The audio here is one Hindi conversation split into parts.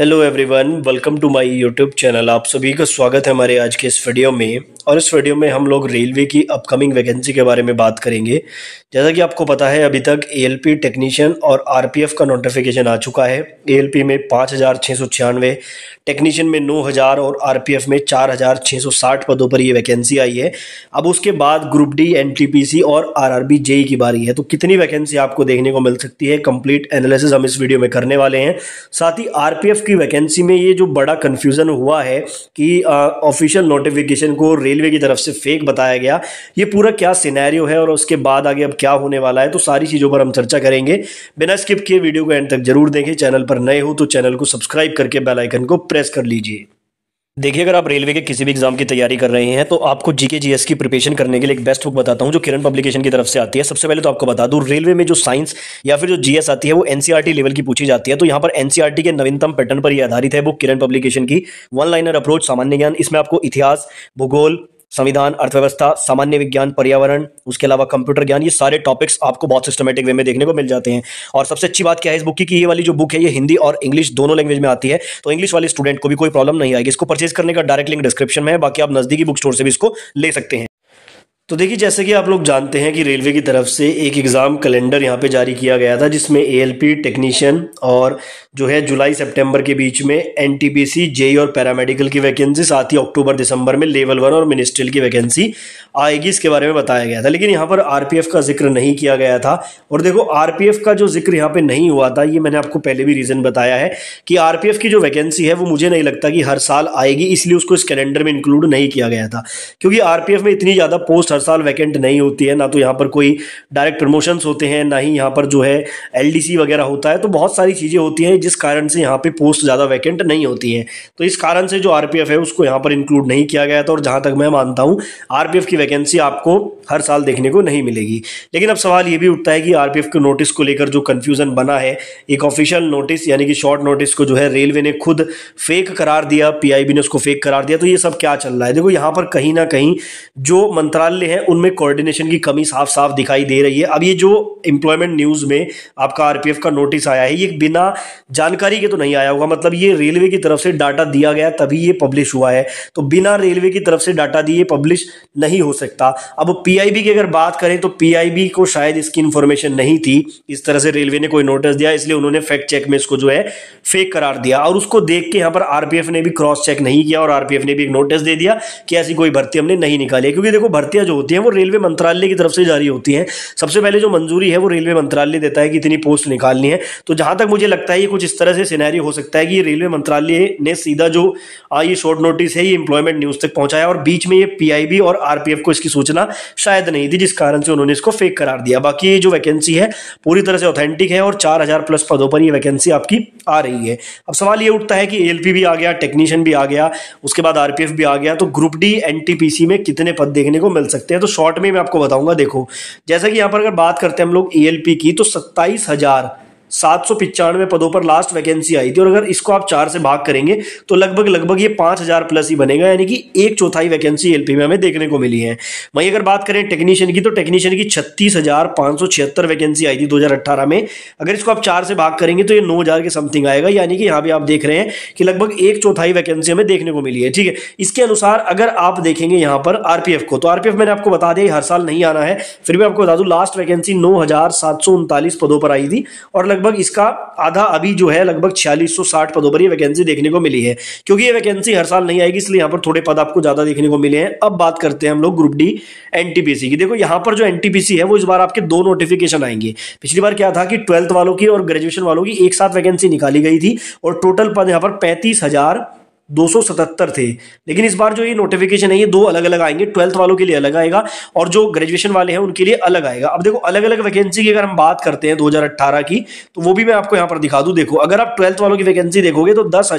hello everyone welcome to my YouTube channel आप सभी का स्वागत है हमारे आज के इस वीडियो में और इस वीडियो में हम लोग रेलवे की अपकमिंग वैकेंसी के बारे में बात करेंगे जैसा कि आपको पता है अभी तक एएलपी टेक्नीशियन और आरपीएफ का नोटिफिकेशन आ चुका है एएलपी में पाँच टेक्नीशियन में नौ और आर में चार पदों पर ये वैकेंसी आई है अब उसके बाद ग्रुप डी एन और आर जेई e की बारी है तो कितनी वैकेंसी आपको देखने को मिल सकती है कम्प्लीट एनालिसिस हम इस वीडियो में करने वाले हैं साथ ही आर की वैकेंसी में ये जो बड़ा कन्फ्यूज़न हुआ है कि ऑफिशियल नोटिफिकेशन को रेलवे की तरफ से फेक बताया गया ये पूरा क्या सिनेरियो है और उसके बाद आगे अब क्या होने वाला है तो सारी चीज़ों पर हम चर्चा करेंगे बिना स्किप किए वीडियो को एंड तक जरूर देखें चैनल पर नए हो तो चैनल को सब्सक्राइब करके बेलाइकन को प्रेस कर लीजिए देखिए अगर आप रेलवे के किसी भी एग्जाम की तैयारी कर रहे हैं तो आपको जीके जीएस की प्रिपरेशन करने के लिए एक बेस्ट बुक बताता हूं जो किरण पब्लिकेशन की तरफ से आती है सबसे पहले तो आपको बता दूं रेलवे में जो साइंस या फिर जो जीएस आती है वो एनसीआरटी लेवल e की पूछी जाती है तो यहाँ पर एनसीआरटी e के नवीनतम पैटर्न पर ही आधारित है बुक किरण पब्लिकेशन की वन लाइनर अप्रोच सामान्य ज्ञान इसमें आपको इतिहास भूगोल संविधान अर्थव्यवस्था सामान्य विज्ञान पर्यावरण उसके अलावा कंप्यूटर ज्ञान ये सारे टॉपिक्स आपको बहुत सिस्टमेटिक वे में देखने को मिल जाते हैं और सबसे अच्छी बात क्या है इस बुक की कि ये वाली जो बुक है ये हिंदी और इंग्लिश दोनों लैंग्वेज में आती है तो इंग्लिश वाले स्टूडेंट को भी कोई प्रॉब्लम नहीं आएगी इसको परचेज करने का डायरेक्ट लिंक डिस्क्रिप्शन में है बाकी आप नजदीकी बुक स्टोर से भी इसको ले सकते हैं तो देखिए जैसे कि आप लोग जानते हैं कि रेलवे की तरफ से एक एग्ज़ाम कैलेंडर यहाँ पे जारी किया गया था जिसमें एएलपी टेक्नीशियन और जो है जुलाई सितंबर के बीच में एनटीपीसी जेई e और पैरामेडिकल की वैकेंसी साथ ही अक्टूबर दिसंबर में लेवल वन और मिनिस्ट्रियल की वैकेंसी आएगी इसके बारे में बताया गया था लेकिन यहाँ पर आरपीएफ का जिक्र नहीं किया गया था और देखो आरपीएफ का जो जिक्र यहाँ पर नहीं हुआ था ये मैंने आपको पहले भी रीज़न बताया है कि आरपीएफ की जो वैकेंसी है वो मुझे नहीं लगता कि हर साल आएगी इसलिए उसको इस कैलेंडर में इंक्लूड नहीं किया गया था क्योंकि आरपीएफ में इतनी ज़्यादा पोस्ट हर साल वैकेंट नहीं होती है ना तो यहाँ पर कोई डायरेक्ट प्रमोशंस होते हैं ना ही यहाँ पर जो है एलडीसी वगैरह होता है तो बहुत सारी चीज़ें होती हैं जिस कारण से यहाँ पे पोस्ट ज़्यादा वैकेंट नहीं होती है तो इस कारण से जो आरपीएफ है उसको यहाँ पर इंक्लूड नहीं किया गया था और जहाँ तक मैं मानता हूँ आरपीएफ की वैकेंसी आपको हर साल देखने को नहीं मिलेगी लेकिन अब सवाल ये भी उठता है कि आरपीएफ के नोटिस को लेकर जो कन्फ्यूज़न बना है एक ऑफिशियल नोटिस यानी कि शॉर्ट नोटिस को जो है रेलवे ने खुद फेक करार दिया पीआईबी ने उसको फेक करार दिया तो ये सब क्या चल रहा है देखो यहाँ पर कहीं ना कहीं जो मंत्रालय हैं उनमें कोऑर्डिनेशन की कमी साफ साफ दिखाई दे रही है अब ये जो एम्प्लॉयमेंट न्यूज़ में आपका आरपीएफ का नोटिस आया है ये बिना जानकारी के तो नहीं आया होगा मतलब ये रेलवे की तरफ से डाटा दिया गया तभी ये पब्लिश हुआ है तो बिना रेलवे की तरफ से डाटा दिए पब्लिश नहीं हो सकता अब पीआईबी की अगर बात करें तो पीआईबी को शायद इसकी इंफॉर्मेशन नहीं थी इस तरह से रेलवे ने कोई नोटिस दिया इसलिए उन्होंने फैक्ट चेक में इसको जो है फेक करार दिया और उसको देख के यहाँ पर आरपीएफ ने भी क्रॉस चेक नहीं किया और आरपीएफ ने भी एक नोटिस दे दिया कि ऐसी कोई भर्ती हमने नहीं निकाली क्योंकि देखो भर्तियां जो होती हैं वो रेलवे मंत्रालय की तरफ से जारी होती हैं सबसे पहले जो मंजूरी है वो रेलवे मंत्रालय देता है कि इतनी पोस्ट निकालनी है तो जहां तक मुझे लगता है ये कुछ इस तरह से सिनेरियो हो सकता है कि रेलवे मंत्रालय ने सीधा जो ये शॉर्ट नोटिस है ये इंप्लॉयमेंट न्यूज़ तक पहुंचाया और बीच में ये पीआईबी और आरपीएफ को इसकी सूचना शायद नहीं थी जिस कारण से उन्होंने इसको फेक करार दिया बाकी ये जो वैकेंसी है पूरी तरह से ऑथेंटिक है और चार प्लस पदों पर यह वैकेंसी आपकी आ रही है अब सवाल ये उठता है कि एल भी आ गया टेक्नीशियन भी आ गया उसके बाद आरपीएफ भी आ गया तो ग्रुप डी एनटीपीसी में कितने पद देखने को मिल सकते सकते हैं तो शॉर्ट में मैं आपको बताऊंगा देखो जैसा कि यहाँ पर अगर बात करते हैं हम लोग ई की तो सत्ताईस हजार सात सौ पिचानवे पदों पर लास्ट वैकेंसी आई थी और अगर इसको आप चार से भाग करेंगे तो लगभग लगभग ये पांच हज़ार प्लस ही बनेगा यानी कि एक चौथाई वैकेंसी एलपी में हमें देखने को मिली है वहीं अगर बात करें टेक्नीशियन की तो टेक्नीशियन की छत्तीस हज़ार पांच सौ छिहत्तर वैकेंसी आई थी दो हज़ार अट्ठारह में अगर इसको आप चार से भाग करेंगे तो ये नौ हज़ार के समथिंग आएगा यानी कि यहाँ भी आप देख रहे हैं कि लगभग एक चौथाई वैकेंसी हमें देखने को मिली है ठीक है इसके अनुसार अगर आप देखेंगे यहाँ पर आरपीएफ को तो आरपीएफ मैंने आपको बता दिया हर साल नहीं आना है फिर भी आपको बता दू लास्ट वैकेंसी नौ पदों पर आई थी और लगभग इसका आधा अभी जो है लगभग छियालीस सौ साठ पदों पर ये वैकेंसी देखने को मिली है क्योंकि ये वैकेंसी हर साल नहीं आएगी इसलिए यहाँ पर थोड़े पद आपको ज्यादा देखने को मिले हैं अब बात करते हैं हम लोग ग्रुप डी एनटीपीसी की देखो यहाँ पर जो एनटीपीसी है वो इस बार आपके दो नोटिफिकेशन आएंगे पिछली बार क्या था कि ट्वेल्थ वालों की और ग्रेजुएशन वालों की एक साथ वैकेंसी निकाली गई थी और टोटल पद यहाँ पर पैंतीस 277 थे लेकिन इस बार जो ये नोटिफिकेशन है ये दो अलग अलग आएंगे ट्वेल्थ वालों के लिए अलग आएगा और जो ग्रेजुएशन वाले हैं उनके लिए अलग आएगा अब देखो अलग अलग वैकेंसी की अगर हम बात करते हैं 2018 की तो वो भी मैं आपको यहाँ पर दिखा दूँ देखो अगर आप ट्वेल्थ वालों की वैकेंसी देखोगे तो दस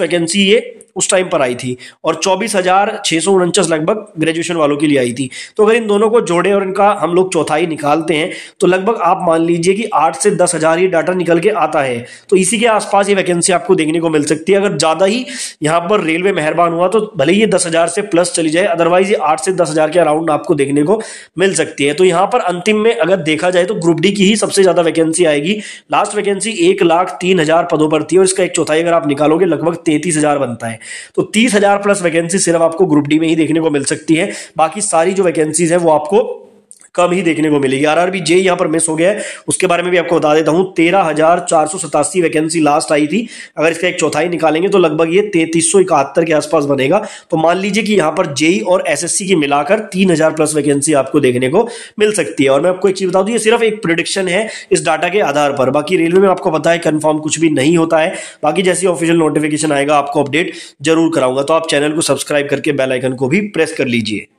वैकेंसी ये उस टाइम पर आई थी और चौबीस हजार छह सौ उनचास लगभग ग्रेजुएशन वालों के लिए आई थी तो अगर इन दोनों को जोड़े और इनका हम लोग चौथाई निकालते हैं तो लगभग आप मान लीजिए कि आठ से दस हज़ार ही डाटा निकल के आता है तो इसी के आसपास ये वैकेंसी आपको देखने को मिल सकती है अगर ज़्यादा ही यहाँ पर रेलवे मेहरबान हुआ तो भले ही ये दस हज़ार से प्लस चली जाए अदरवाइज ये आठ से दस हज़ार के अराउंड आपको देखने को मिल सकती है तो यहाँ पर अंतिम में अगर देखा जाए तो ग्रुप डी की ही सबसे ज़्यादा वैकेंसी आएगी लास्ट वैकेंसी एक लाख तीन हज़ार पदों पर थी और इसका एक चौथाई अगर आप निकालोगे लगभग तैतीस हज़ार बनता है तो तीस हजार प्लस वैकेंसी सिर्फ आपको ग्रुप डी में ही देखने को मिल सकती है बाकी सारी जो वैकेंसीज है वो आपको कम ही देखने को मिलेगी आर आरबी जे यहाँ पर मिस हो गया है उसके बारे में भी आपको बता देता हूँ तेरह हजार चार सौ सतासी वैकेंसी लास्ट आई थी अगर इसका एक चौथाई निकालेंगे तो लगभग ये तैतीस सौ इकहत्तर के आसपास बनेगा तो मान लीजिए कि यहाँ पर जेई और एसएससी की मिलाकर तीन हजार प्लस वैकेंसी आपको देखने को मिल सकती है और मैं आपको एक चीज बता दूँ तो ये सिर्फ एक प्रोडिक्शन है इस डाटा के आधार पर बाकी रेलवे में आपको पता है कन्फर्म कुछ भी नहीं होता है बाकी जैसे ऑफिशियल नोटिफिकेशन आएगा आपको अपडेट जरूर कराऊंगा तो आप चैनल को सब्सक्राइब करके बेलाइकन को भी प्रेस कर लीजिए